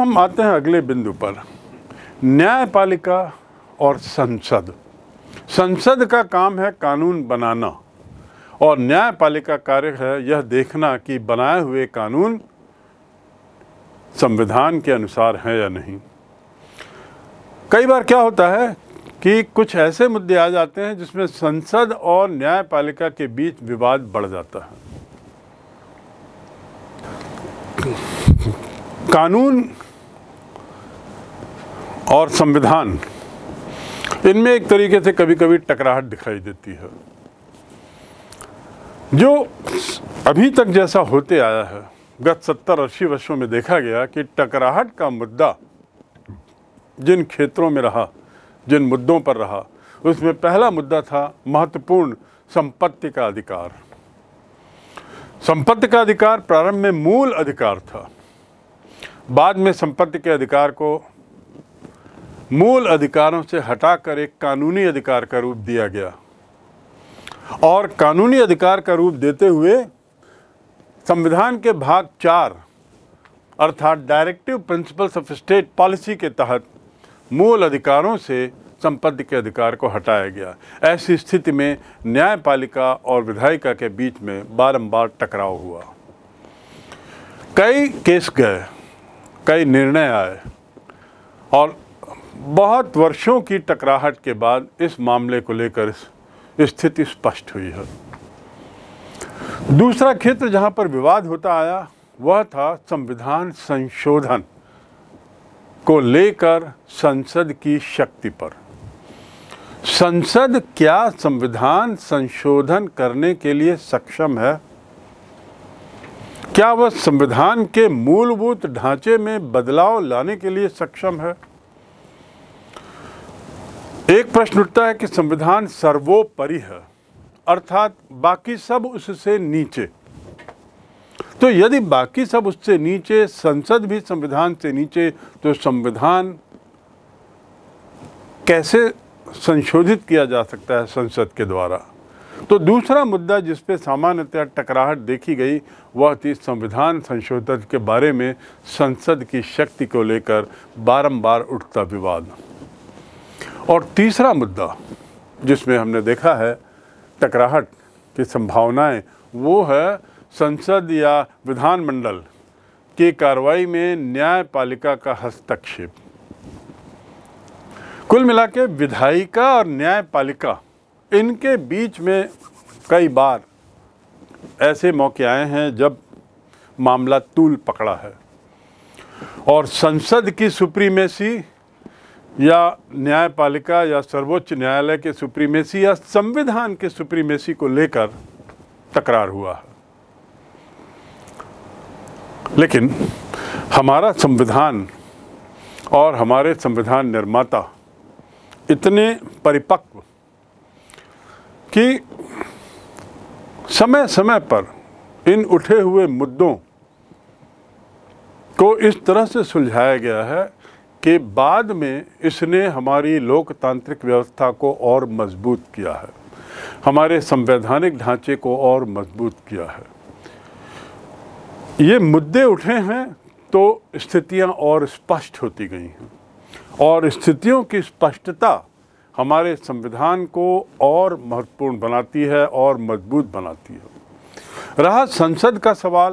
हम आते हैं अगले बिंदु पर न्यायपालिका और संसद संसद का काम है कानून बनाना और न्यायपालिका कार्य है यह देखना कि बनाए हुए कानून संविधान के अनुसार हैं या नहीं कई बार क्या होता है कि कुछ ऐसे मुद्दे आ जाते हैं जिसमें संसद और न्यायपालिका के बीच विवाद बढ़ जाता है कानून और संविधान इनमें एक तरीके से कभी कभी टकराहट दिखाई देती है जो अभी तक जैसा होते आया है गत सत्तर अस्सी वर्षों में देखा गया कि टकराहट का मुद्दा जिन क्षेत्रों में रहा जिन मुद्दों पर रहा उसमें पहला मुद्दा था महत्वपूर्ण संपत्ति का अधिकार संपत्ति का अधिकार प्रारंभ में मूल अधिकार था बाद में संपत्ति के अधिकार को मूल अधिकारों से हटाकर एक कानूनी अधिकार का रूप दिया गया और कानूनी अधिकार का रूप देते हुए संविधान के भाग चार अर्थात directive principles of state policy के तहत मूल अधिकारों से संपत्ति के अधिकार को हटाया गया ऐसी स्थिति में न्यायपालिका और विधायिका के बीच में बारंबार टकराव हुआ कई केस गए कई निर्णय आए और बहुत वर्षों की टकराहट के बाद इस मामले को लेकर स्थिति स्पष्ट हुई है दूसरा क्षेत्र जहां पर विवाद होता आया वह था संविधान संशोधन को लेकर संसद की शक्ति पर संसद क्या संविधान संशोधन करने के लिए सक्षम है क्या वह संविधान के मूलभूत ढांचे में बदलाव लाने के लिए सक्षम है एक प्रश्न उठता है कि संविधान सर्वोपरि है अर्थात बाकी सब उससे नीचे तो यदि बाकी सब उससे नीचे संसद भी संविधान से नीचे तो संविधान कैसे संशोधित किया जा सकता है संसद के द्वारा तो दूसरा मुद्दा जिस पे सामान्यतः टकराहट देखी गई वह थी संविधान संशोधन के बारे में संसद की शक्ति को लेकर बारंबार उठता विवाद और तीसरा मुद्दा जिसमें हमने देखा है टकराहट की संभावनाएं वो है संसद या विधानमंडल की कार्रवाई में न्यायपालिका का हस्तक्षेप कुल मिला के विधायिका और न्यायपालिका इनके बीच में कई बार ऐसे मौके आए हैं जब मामला तूल पकड़ा है और संसद की सुप्रीमेसी या न्यायपालिका या सर्वोच्च न्यायालय के सुप्रीमेसी या संविधान के सुप्रीमेसी को लेकर तकरार हुआ है लेकिन हमारा संविधान और हमारे संविधान निर्माता इतने परिपक्व कि समय समय पर इन उठे हुए मुद्दों को इस तरह से सुलझाया गया है कि बाद में इसने हमारी लोकतांत्रिक व्यवस्था को और मजबूत किया है हमारे संवैधानिक ढांचे को और मजबूत किया है ये मुद्दे उठे हैं तो स्थितियां और स्पष्ट होती गई हैं और स्थितियों की स्पष्टता हमारे संविधान को और महत्वपूर्ण बनाती है और मजबूत बनाती है रहा संसद का सवाल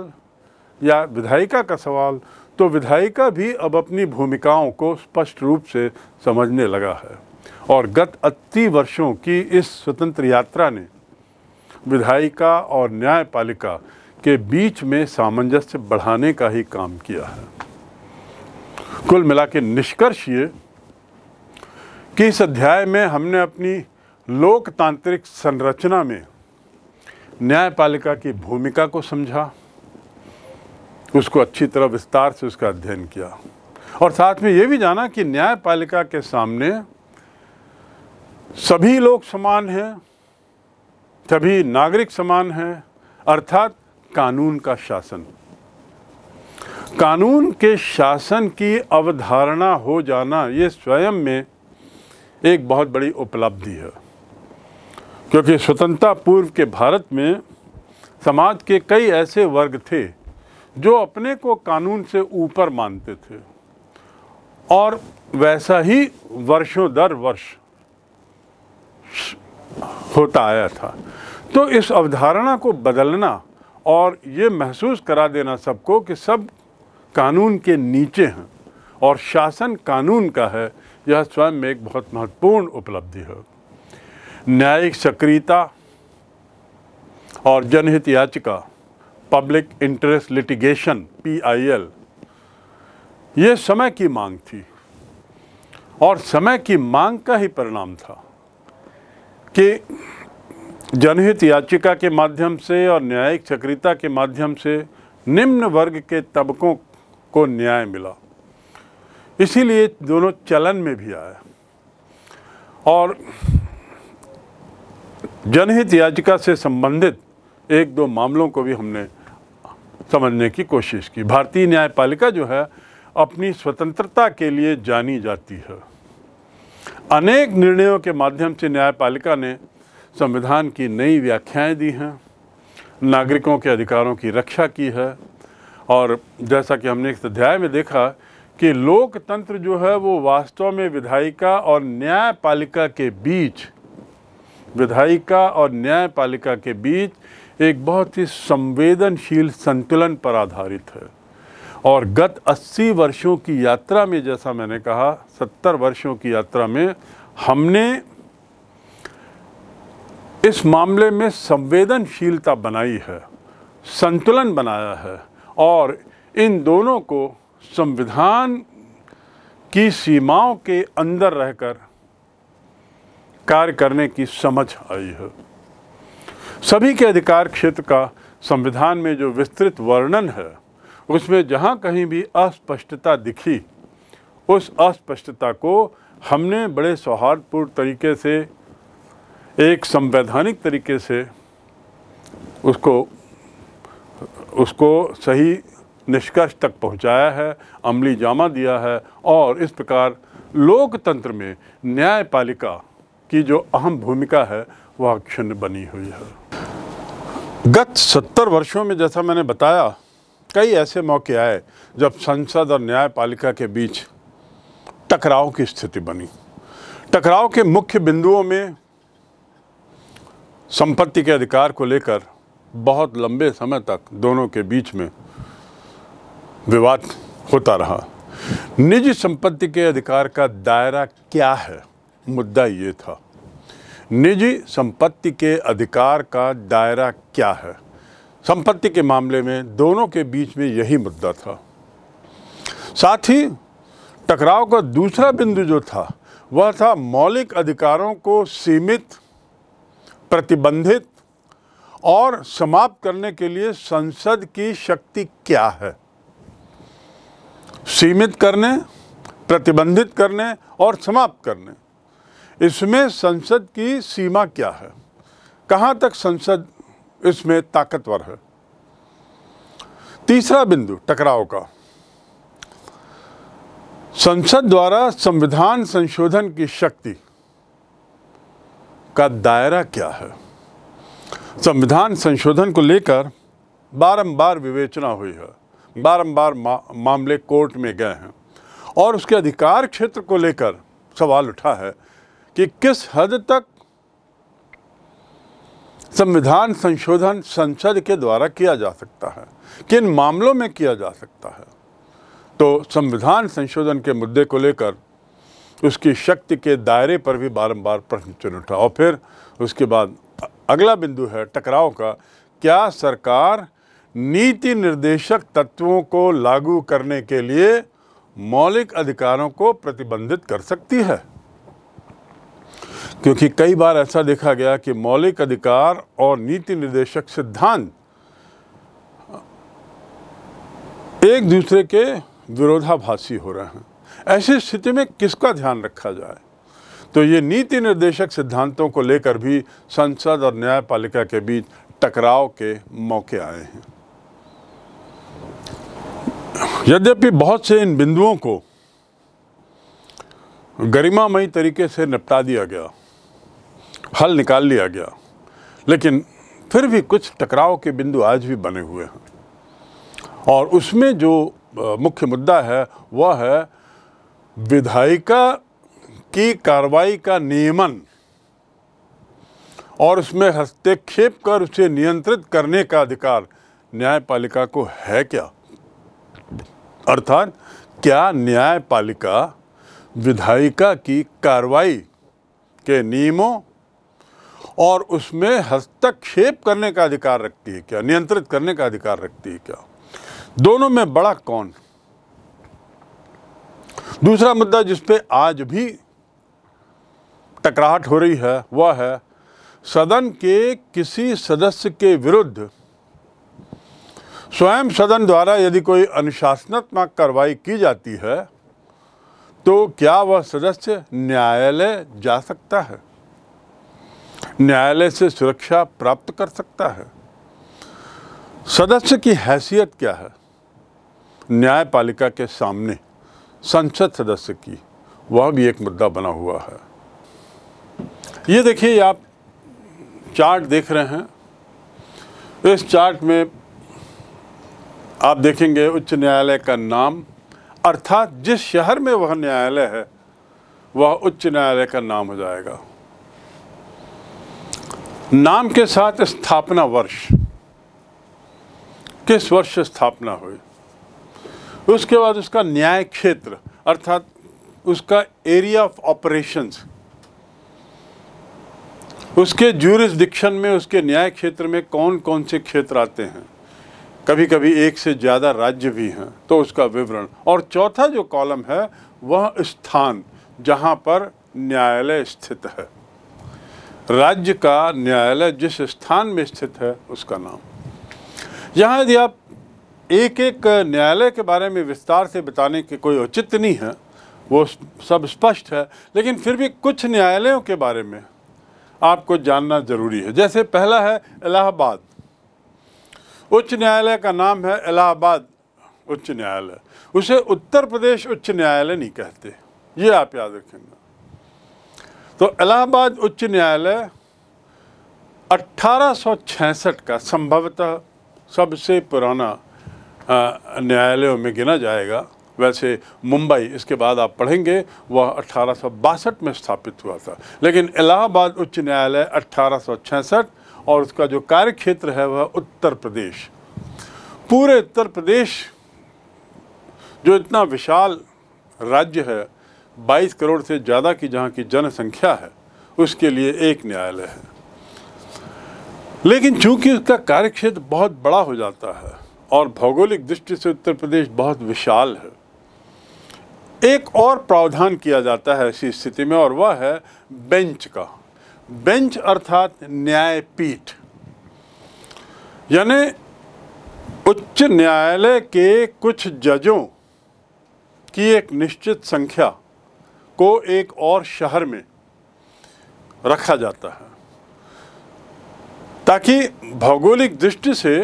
या विधायिका का सवाल तो विधायिका भी अब अपनी भूमिकाओं को स्पष्ट रूप से समझने लगा है और गत अस्सी वर्षों की इस स्वतंत्र यात्रा ने विधायिका और न्यायपालिका के बीच में सामंजस्य बढ़ाने का ही काम किया है कुल मिला के निष्कर्ष ये कि इस अध्याय में हमने अपनी लोकतांत्रिक संरचना में न्यायपालिका की भूमिका को समझा उसको अच्छी तरह विस्तार से उसका अध्ययन किया और साथ में ये भी जाना कि न्यायपालिका के सामने सभी लोग समान हैं सभी नागरिक समान हैं अर्थात कानून का शासन कानून के शासन की अवधारणा हो जाना ये स्वयं में एक बहुत बड़ी उपलब्धि है क्योंकि स्वतंत्रता पूर्व के भारत में समाज के कई ऐसे वर्ग थे जो अपने को कानून से ऊपर मानते थे और वैसा ही वर्षों दर वर्ष होता आया था तो इस अवधारणा को बदलना और ये महसूस करा देना सबको कि सब कानून के नीचे हैं और शासन कानून का है यह स्वयं में एक बहुत महत्वपूर्ण उपलब्धि है न्यायिक सक्रियता और जनहित याचिका पब्लिक इंटरेस्ट लिटिगेशन पीआईएल ये समय की मांग थी और समय की मांग का ही परिणाम था कि जनहित याचिका के माध्यम से और न्यायिक सक्रियता के माध्यम से निम्न वर्ग के तबकों को न्याय मिला इसीलिए दोनों चलन में भी आया और जनहित याचिका से संबंधित एक दो मामलों को भी हमने समझने की कोशिश की भारतीय न्यायपालिका जो है अपनी स्वतंत्रता के लिए जानी जाती है अनेक निर्णयों के माध्यम से न्यायपालिका ने संविधान की नई व्याख्याएं दी हैं नागरिकों के अधिकारों की रक्षा की है और जैसा कि हमने इस अध्याय में देखा कि लोकतंत्र जो है वो वास्तव में विधायिका और न्यायपालिका के बीच विधायिका और न्यायपालिका के बीच एक बहुत ही संवेदनशील संतुलन पर आधारित है और गत 80 वर्षों की यात्रा में जैसा मैंने कहा 70 वर्षों की यात्रा में हमने इस मामले में संवेदनशीलता बनाई है संतुलन बनाया है और इन दोनों को संविधान की सीमाओं के अंदर रहकर कार्य करने की समझ आई है सभी के अधिकार क्षेत्र का संविधान में जो विस्तृत वर्णन है उसमें जहाँ कहीं भी अस्पष्टता दिखी उस अस्पष्टता को हमने बड़े सौहार्दपूर्ण तरीके से एक संवैधानिक तरीके से उसको उसको सही निष्कर्ष तक पहुंचाया है अमली जामा दिया है और इस प्रकार लोकतंत्र में न्यायपालिका की जो अहम भूमिका है वो बनी हुई है गत सत्तर वर्षों में जैसा मैंने बताया कई ऐसे मौके आए जब संसद और न्यायपालिका के बीच टकराव की स्थिति बनी टकराव के मुख्य बिंदुओं में संपत्ति के अधिकार को लेकर बहुत लंबे समय तक दोनों के बीच में विवाद होता रहा निजी संपत्ति के अधिकार का दायरा क्या है मुद्दा ये था निजी संपत्ति के अधिकार का दायरा क्या है संपत्ति के मामले में दोनों के बीच में यही मुद्दा था साथ ही टकराव का दूसरा बिंदु जो था वह था मौलिक अधिकारों को सीमित प्रतिबंधित और समाप्त करने के लिए संसद की शक्ति क्या है सीमित करने प्रतिबंधित करने और समाप्त करने इसमें संसद की सीमा क्या है कहां तक संसद इसमें ताकतवर है तीसरा बिंदु टकराव का संसद द्वारा संविधान संशोधन की शक्ति का दायरा क्या है संविधान संशोधन को लेकर बारंबार विवेचना हुई है बारंबार मा, मामले कोर्ट में गए हैं और उसके अधिकार क्षेत्र को लेकर सवाल उठा है कि किस हद तक संविधान संशोधन संसद के द्वारा किया जा सकता है किन मामलों में किया जा सकता है तो संविधान संशोधन के मुद्दे को लेकर उसकी शक्ति के दायरे पर भी बारंबार प्रश्न चिन्ह उठा और फिर उसके बाद अगला बिंदु है टकराव का क्या सरकार नीति निर्देशक तत्वों को लागू करने के लिए मौलिक अधिकारों को प्रतिबंधित कर सकती है क्योंकि कई बार ऐसा देखा गया कि मौलिक अधिकार और नीति निर्देशक सिद्धांत एक दूसरे के विरोधाभासी हो रहे हैं ऐसी स्थिति में किसका ध्यान रखा जाए तो ये नीति निर्देशक सिद्धांतों को लेकर भी संसद और न्यायपालिका के बीच टकराव के मौके आए हैं यद्यपि बहुत से इन बिंदुओं को गरिमामयी तरीके से निपटा दिया गया हल निकाल लिया गया लेकिन फिर भी कुछ टकराव के बिंदु आज भी बने हुए हैं और उसमें जो मुख्य मुद्दा है वह है विधायिका की कार्रवाई का नियमन और उसमें हस्तक्षेप कर उसे नियंत्रित करने का अधिकार न्यायपालिका को है क्या अर्थात क्या न्यायपालिका विधायिका की कार्रवाई के नियमों और उसमें हस्तक्षेप करने का अधिकार रखती है क्या नियंत्रित करने का अधिकार रखती है क्या दोनों में बड़ा कौन दूसरा मुद्दा जिस पे आज भी टकराहट हो रही है वह है सदन के किसी सदस्य के विरुद्ध स्वयं सदन द्वारा यदि कोई अनुशासनात्मक कार्रवाई की जाती है तो क्या वह सदस्य न्यायालय जा सकता है न्यायालय से सुरक्षा प्राप्त कर सकता है सदस्य की हैसियत क्या है न्यायपालिका के सामने संसद सदस्य की वह भी एक मुद्दा बना हुआ है ये देखिए आप चार्ट देख रहे हैं इस चार्ट में आप देखेंगे उच्च न्यायालय का नाम अर्थात जिस शहर में वह न्यायालय है वह उच्च न्यायालय का नाम हो जाएगा नाम के साथ स्थापना वर्ष किस वर्ष स्थापना हुई उसके बाद उसका न्याय क्षेत्र अर्थात उसका एरिया ऑफ ऑपरेशंस उसके जूरिस्डिक्शन में उसके न्याय क्षेत्र में कौन कौन से क्षेत्र आते हैं कभी कभी एक से ज़्यादा राज्य भी हैं तो उसका विवरण और चौथा जो कॉलम है वह स्थान जहाँ पर न्यायालय स्थित है राज्य का न्यायालय जिस स्थान में स्थित है उसका नाम यहाँ यदि आप एक एक न्यायालय के बारे में विस्तार से बताने के कोई औचित्य नहीं है वो सब स्पष्ट है लेकिन फिर भी कुछ न्यायालयों के बारे में आपको जानना ज़रूरी है जैसे पहला है इलाहाबाद उच्च न्यायालय का नाम है इलाहाबाद उच्च न्यायालय उसे उत्तर प्रदेश उच्च न्यायालय नहीं कहते ये आप याद रखेंगे तो इलाहाबाद उच्च न्यायालय 1866 का संभवतः सबसे पुराना न्यायालयों में गिना जाएगा वैसे मुंबई इसके बाद आप पढ़ेंगे वह अठारह में स्थापित हुआ था लेकिन इलाहाबाद उच्च न्यायालय 1866 और उसका जो कार्य क्षेत्र है वह उत्तर प्रदेश पूरे उत्तर प्रदेश जो इतना विशाल राज्य है 22 करोड़ से ज़्यादा की जहाँ की जनसंख्या है उसके लिए एक न्यायालय है लेकिन चूंकि उसका कार्यक्षेत्र बहुत बड़ा हो जाता है और भौगोलिक दृष्टि से उत्तर प्रदेश बहुत विशाल है एक और प्रावधान किया जाता है ऐसी स्थिति में और वह है बेंच का बेंच अर्थात न्यायपीठ यानी उच्च न्यायालय के कुछ जजों की एक निश्चित संख्या को एक और शहर में रखा जाता है ताकि भौगोलिक दृष्टि से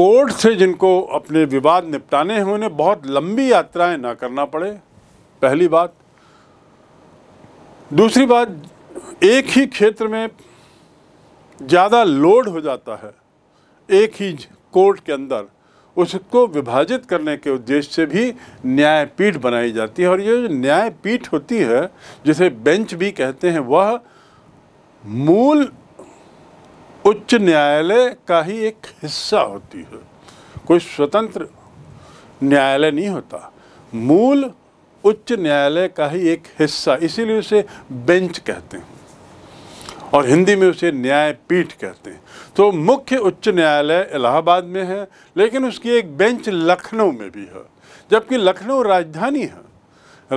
कोर्ट से जिनको अपने विवाद निपटाने हैं उन्हें बहुत लंबी यात्राएं ना करना पड़े पहली बात दूसरी बात एक ही क्षेत्र में ज़्यादा लोड हो जाता है एक ही कोर्ट के अंदर उसको विभाजित करने के उद्देश्य से भी न्यायपीठ बनाई जाती है और ये जो न्यायपीठ होती है जिसे बेंच भी कहते हैं वह मूल उच्च न्यायालय का ही एक हिस्सा होती है कोई स्वतंत्र न्यायालय नहीं होता मूल उच्च न्यायालय का ही एक हिस्सा इसीलिए उसे बेंच कहते हैं और हिंदी में उसे न्यायपीठ कहते हैं तो मुख्य उच्च न्यायालय इलाहाबाद में है लेकिन उसकी एक बेंच लखनऊ में भी है जबकि लखनऊ राजधानी है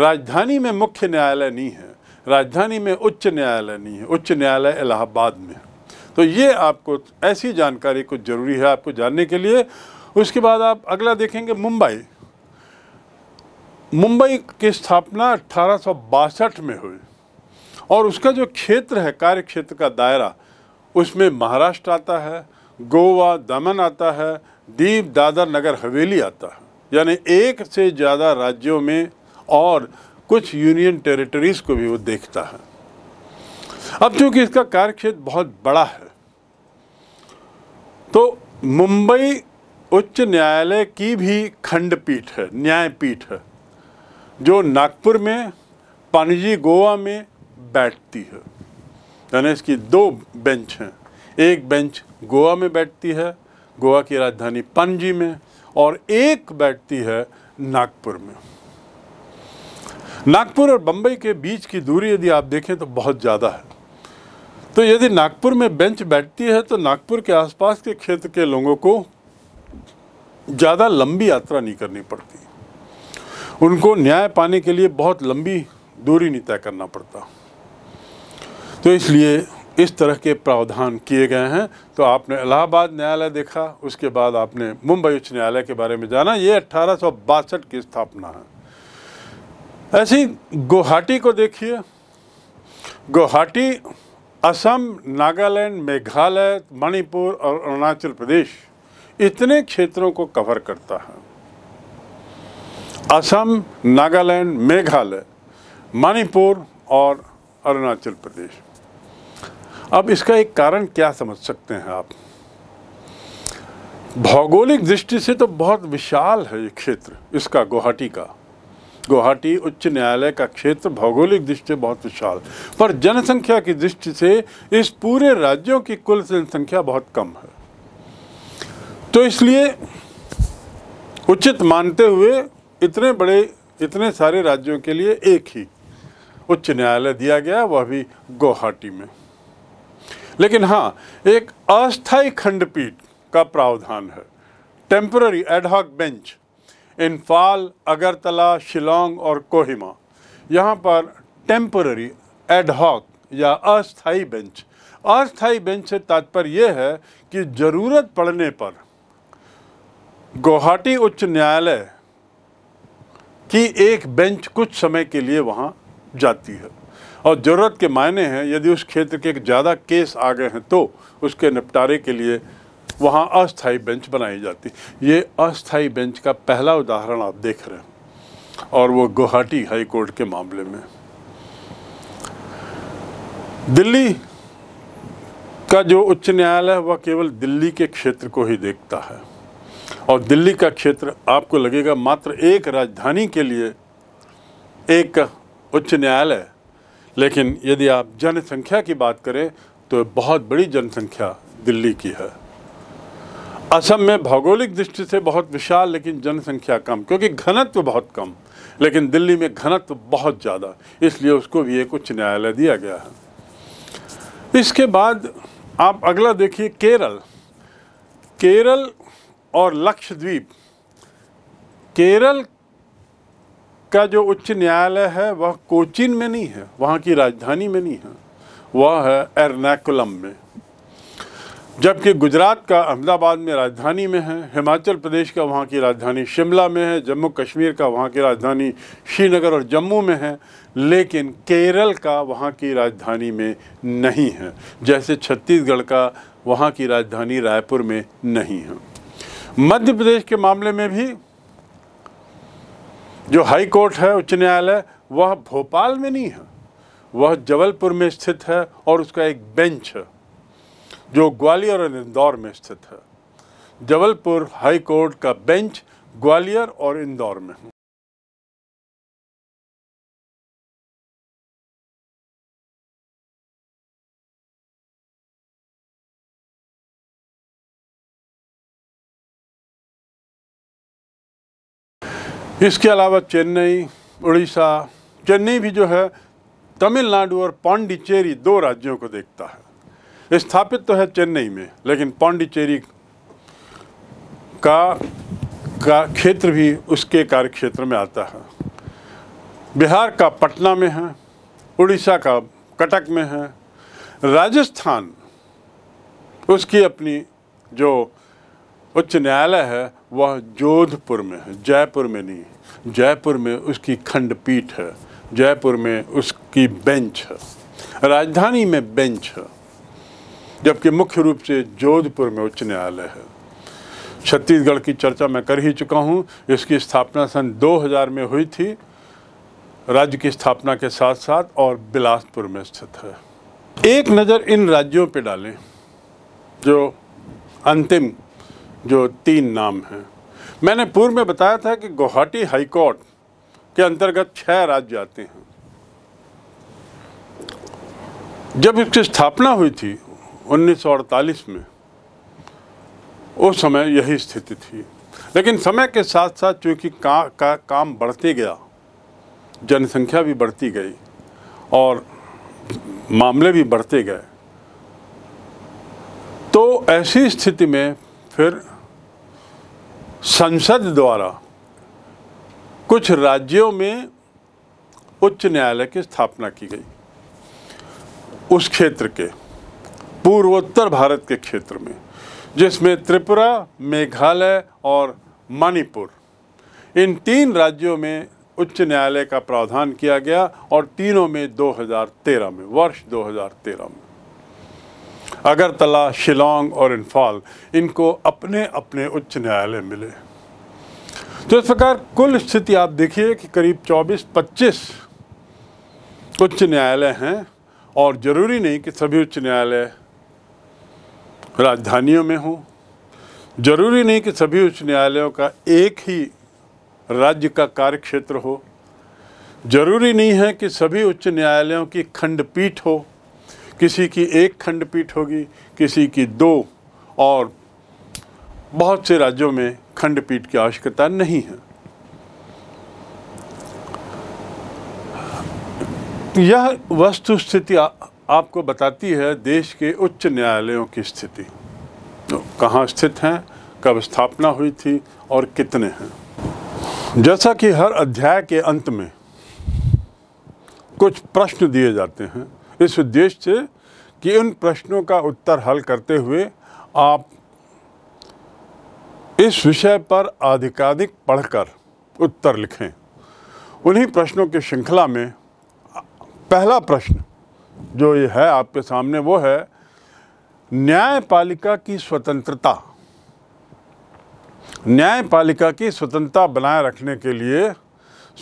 राजधानी में मुख्य न्यायालय नहीं है राजधानी में उच्च न्यायालय नहीं है उच्च न्यायालय इलाहाबाद में तो ये आपको ऐसी जानकारी कुछ ज़रूरी है आपको जानने के लिए उसके बाद आप अगला देखेंगे मुंबई मुंबई की स्थापना अठारह में हुई और उसका जो क्षेत्र है कार्य क्षेत्र का दायरा उसमें महाराष्ट्र आता है गोवा दमन आता है दीप दादर नगर हवेली आता है यानी एक से ज़्यादा राज्यों में और कुछ यूनियन टेरिटरीज को भी वो देखता है अब चूंकि इसका कार्यक्षेत्र बहुत बड़ा है तो मुंबई उच्च न्यायालय की भी खंडपीठ है न्यायपीठ है जो नागपुर में पानीजी गोवा में बैठती है यानी इसकी दो बेंच हैं एक बेंच गोवा में बैठती है गोवा की राजधानी पणजी में और एक बैठती है नागपुर में नागपुर और बंबई के बीच की दूरी यदि आप देखें तो बहुत ज़्यादा है तो यदि नागपुर में बेंच बैठती है तो नागपुर के आसपास के क्षेत्र के लोगों को ज़्यादा लंबी यात्रा नहीं करनी पड़ती उनको न्याय पाने के लिए बहुत लंबी दूरी नहीं तय करना पड़ता तो इसलिए इस तरह के प्रावधान किए गए हैं तो आपने इलाहाबाद न्यायालय देखा उसके बाद आपने मुंबई उच्च न्यायालय के बारे में जाना ये अट्ठारह की स्थापना है ऐसी गुवाहाटी को देखिए गुवाहाटी असम नागालैंड मेघालय मणिपुर और अरुणाचल प्रदेश इतने क्षेत्रों को कवर करता है असम नागालैंड मेघालय मणिपुर और अरुणाचल प्रदेश अब इसका एक कारण क्या समझ सकते हैं आप भौगोलिक दृष्टि से तो बहुत विशाल है ये क्षेत्र इसका गुवाहाटी का गुवाहाटी उच्च न्यायालय का क्षेत्र भौगोलिक दृष्टि से बहुत विशाल पर जनसंख्या की दृष्टि से इस पूरे राज्यों की कुल जनसंख्या बहुत कम है तो इसलिए उचित मानते हुए इतने बड़े इतने सारे राज्यों के लिए एक ही उच्च न्यायालय दिया गया वह भी गुवाहाटी में लेकिन हाँ एक अस्थाई खंडपीठ का प्रावधान है temporary ad hoc bench Imphal Agartala Shillong और कोहिमा यहाँ पर टेम्पररी एडहॉक या अस्थाई बेंच अस्थाई बेंच से तात्पर्य यह है कि ज़रूरत पड़ने पर गुवाहाटी उच्च न्यायालय की एक बेंच कुछ समय के लिए वहाँ जाती है और ज़रूरत के मायने हैं यदि उस क्षेत्र के ज़्यादा केस आ गए हैं तो उसके निपटारे के लिए वहाँ अस्थाई बेंच बनाई जाती ये अस्थाई बेंच का पहला उदाहरण आप देख रहे हैं और वो गुवाहाटी हाई कोर्ट के मामले में दिल्ली का जो उच्च न्यायालय है वह केवल दिल्ली के क्षेत्र को ही देखता है और दिल्ली का क्षेत्र आपको लगेगा मात्र एक राजधानी के लिए एक उच्च न्यायालय लेकिन यदि आप जनसंख्या की बात करें तो बहुत बड़ी जनसंख्या दिल्ली की है असम में भौगोलिक दृष्टि से बहुत विशाल लेकिन जनसंख्या कम क्योंकि घनत्व बहुत कम लेकिन दिल्ली में घनत्व बहुत ज़्यादा इसलिए उसको भी एक उच्च न्यायालय दिया गया है इसके बाद आप अगला देखिए केरल केरल और लक्षद्वीप केरल का जो उच्च न्यायालय है वह कोचिन में नहीं है वहाँ की राजधानी में नहीं है वह है एर्नाकुलम में जबकि गुजरात का अहमदाबाद में राजधानी में है हिमाचल प्रदेश का वहाँ की राजधानी शिमला में है जम्मू कश्मीर का वहाँ की राजधानी श्रीनगर और जम्मू में है लेकिन केरल का वहाँ की राजधानी में नहीं है जैसे छत्तीसगढ़ का वहाँ की राजधानी रायपुर में नहीं है मध्य प्रदेश के मामले में भी जो हाई कोर्ट है उच्च न्यायालय वह भोपाल में नहीं है वह जबलपुर में स्थित है और उसका एक बेंच है जो ग्वालियर और इंदौर में स्थित है जबलपुर हाई कोर्ट का बेंच ग्वालियर और इंदौर में है इसके अलावा चेन्नई उड़ीसा चेन्नई भी जो है तमिलनाडु और पांडिचेरी दो राज्यों को देखता है स्थापित तो है चेन्नई में लेकिन पांडिचेरी का का क्षेत्र भी उसके कार्य क्षेत्र में आता है बिहार का पटना में है उड़ीसा का कटक में है राजस्थान उसकी अपनी जो उच्च न्यायालय है वह जोधपुर में है जयपुर में नहीं जयपुर में उसकी खंडपीठ है जयपुर में उसकी बेंच है राजधानी में बेंच है जबकि मुख्य रूप से जोधपुर में उच्च न्यायालय है छत्तीसगढ़ की चर्चा मैं कर ही चुका हूँ इसकी स्थापना सन 2000 में हुई थी राज्य की स्थापना के साथ साथ और बिलासपुर में स्थित है एक नज़र इन राज्यों पर डालें जो अंतिम जो तीन नाम हैं मैंने पूर्व में बताया था कि गुवाहाटी हाईकोर्ट के अंतर्गत छह राज्य आते हैं जब इसकी स्थापना हुई थी 1948 में उस समय यही स्थिति थी लेकिन समय के साथ साथ चूँकि का, का काम बढ़ते गया जनसंख्या भी बढ़ती गई और मामले भी बढ़ते गए तो ऐसी स्थिति में फिर संसद द्वारा कुछ राज्यों में उच्च न्यायालय की स्थापना की गई उस क्षेत्र के पूर्वोत्तर भारत के क्षेत्र में जिसमें त्रिपुरा मेघालय और मणिपुर इन तीन राज्यों में उच्च न्यायालय का प्रावधान किया गया और तीनों में 2013 में वर्ष 2013 में अगरतला शिलोंग और इन्फाल इनको अपने अपने उच्च न्यायालय मिले तो इस प्रकार कुल स्थिति आप देखिए कि करीब 24-25 उच्च न्यायालय हैं और ज़रूरी नहीं कि सभी उच्च न्यायालय राजधानियों में हों ज़रूरी नहीं कि सभी उच्च न्यायालयों का एक ही राज्य का कार्यक्षेत्र हो ज़रूरी नहीं है कि सभी उच्च न्यायालयों की खंडपीठ हो किसी की एक खंडपीठ होगी किसी की दो और बहुत से राज्यों में खंडपीठ की आवश्यकता नहीं है यह वस्तु स्थिति आपको बताती है देश के उच्च न्यायालयों की स्थिति तो कहाँ स्थित हैं कब स्थापना हुई थी और कितने हैं जैसा कि हर अध्याय के अंत में कुछ प्रश्न दिए जाते हैं इस उद्देश्य से कि उन प्रश्नों का उत्तर हल करते हुए आप इस विषय पर आधिकाधिक पढ़कर उत्तर लिखें उन्हीं प्रश्नों की श्रृंखला में पहला प्रश्न जो ये है आपके सामने वो है न्यायपालिका की स्वतंत्रता न्यायपालिका की स्वतंत्रता बनाए रखने के लिए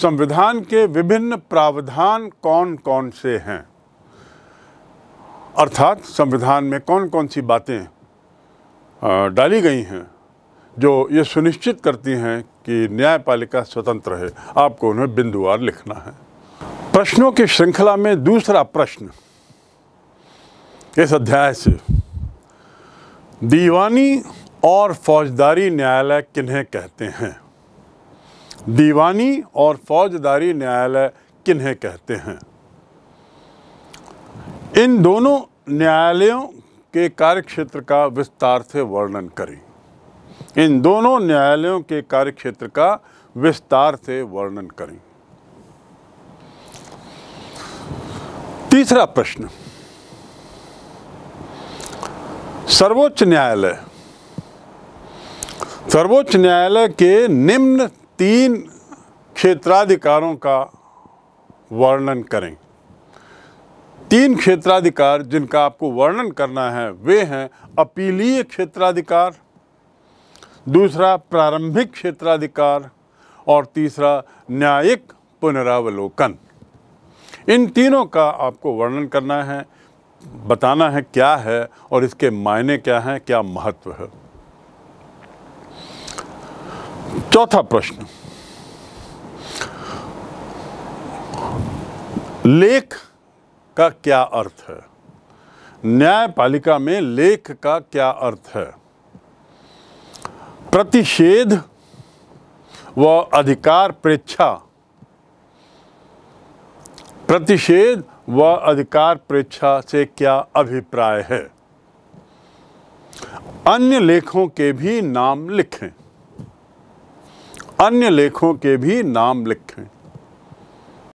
संविधान के विभिन्न प्रावधान कौन कौन से हैं अर्थात संविधान में कौन कौन सी बातें डाली गई हैं जो ये सुनिश्चित करती हैं कि न्यायपालिका स्वतंत्र है आपको उन्हें बिंदुवार लिखना है प्रश्नों की श्रृंखला में दूसरा प्रश्न इस अध्याय से दीवानी और फौजदारी न्यायालय किन्हें कहते हैं दीवानी और फौजदारी न्यायालय किन्हें कहते हैं इन दोनों न्यायालयों के कार्यक्षेत्र का विस्तार से वर्णन करें इन दोनों न्यायालयों के कार्यक्षेत्र का विस्तार से वर्णन करें तीसरा प्रश्न सर्वोच्च न्यायालय सर्वोच्च न्यायालय के निम्न तीन क्षेत्राधिकारों का वर्णन करें तीन क्षेत्राधिकार जिनका आपको वर्णन करना है वे हैं अपीलीय क्षेत्राधिकार दूसरा प्रारंभिक क्षेत्राधिकार और तीसरा न्यायिक पुनरावलोकन इन तीनों का आपको वर्णन करना है बताना है क्या है और इसके मायने क्या हैं क्या महत्व है चौथा प्रश्न लेख का क्या अर्थ है न्यायपालिका में लेख का क्या अर्थ है प्रतिषेध व अधिकार प्रेक्षा प्रतिषेध व अधिकार प्रेक्षा से क्या अभिप्राय है अन्य लेखों के भी नाम लिखें अन्य लेखों के भी नाम लिखें